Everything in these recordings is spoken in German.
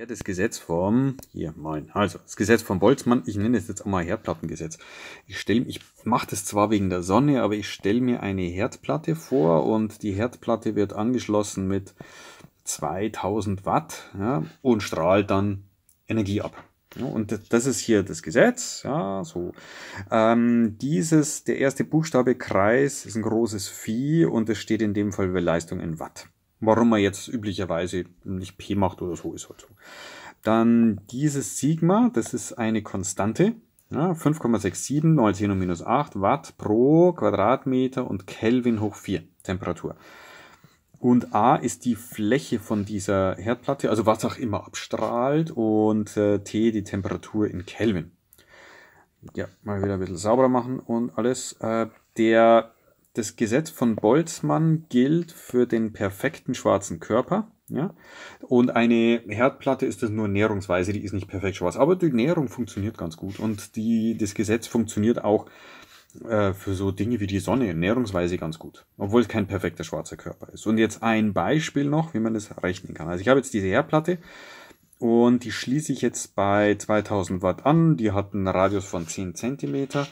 Ja, das Gesetz vom, hier, mein, also, das Gesetz von Boltzmann, ich nenne es jetzt auch mal Herdplattengesetz. Ich stelle, ich mache das zwar wegen der Sonne, aber ich stelle mir eine Herdplatte vor und die Herdplatte wird angeschlossen mit 2000 Watt ja, und strahlt dann Energie ab. Ja, und das ist hier das Gesetz. Ja, so. Ähm, dieses, der erste Buchstabe Kreis ist ein großes Vieh und es steht in dem Fall über Leistung in Watt. Warum man jetzt üblicherweise nicht P macht oder so, ist halt so. Dann dieses Sigma, das ist eine Konstante. Ja, 5,67 mal 10 und minus 8 Watt pro Quadratmeter und Kelvin hoch 4 Temperatur. Und A ist die Fläche von dieser Herdplatte, also was auch immer abstrahlt, und äh, T die Temperatur in Kelvin. Ja, mal wieder ein bisschen sauberer machen und alles. Äh, der das Gesetz von Boltzmann gilt für den perfekten schwarzen Körper. Ja? Und eine Herdplatte ist das nur näherungsweise, die ist nicht perfekt schwarz. Aber die Näherung funktioniert ganz gut und die, das Gesetz funktioniert auch äh, für so Dinge wie die Sonne näherungsweise ganz gut. Obwohl es kein perfekter schwarzer Körper ist. Und jetzt ein Beispiel noch, wie man das rechnen kann. Also ich habe jetzt diese Herdplatte und die schließe ich jetzt bei 2000 Watt an. Die hat einen Radius von 10 Zentimeter.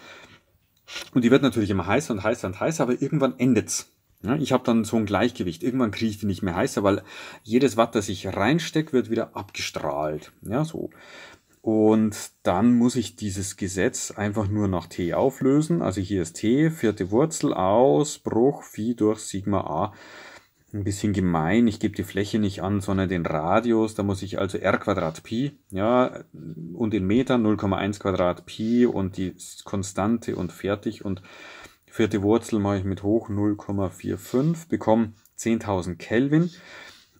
Und die wird natürlich immer heißer und heißer und heißer, aber irgendwann endet's. Ja, ich habe dann so ein Gleichgewicht. Irgendwann kriege ich die nicht mehr heißer, weil jedes Watt, das ich reinstecke, wird wieder abgestrahlt. Ja, so. Und dann muss ich dieses Gesetz einfach nur nach T auflösen. Also hier ist T, vierte Wurzel aus, Bruch, Phi durch Sigma A ein bisschen gemein. Ich gebe die Fläche nicht an, sondern den Radius. Da muss ich also r Quadrat Pi, ja, und in Metern 0,1 Quadrat Pi und die Konstante und fertig. Und vierte Wurzel mache ich mit hoch 0,45, bekomme 10.000 Kelvin.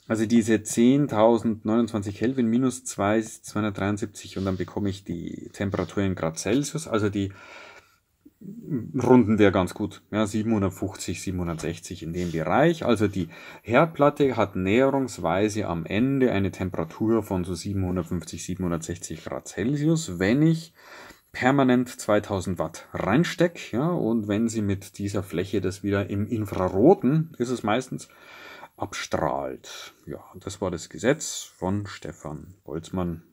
Also diese 10.029 Kelvin minus 2 273 und dann bekomme ich die Temperatur in Grad Celsius, also die runden wir ganz gut. Ja, 750, 760 in dem Bereich. Also die Herdplatte hat näherungsweise am Ende eine Temperatur von so 750, 760 Grad Celsius, wenn ich permanent 2000 Watt reinstecke. Ja, und wenn sie mit dieser Fläche das wieder im Infraroten, ist es meistens, abstrahlt. Ja, das war das Gesetz von Stefan Boltzmann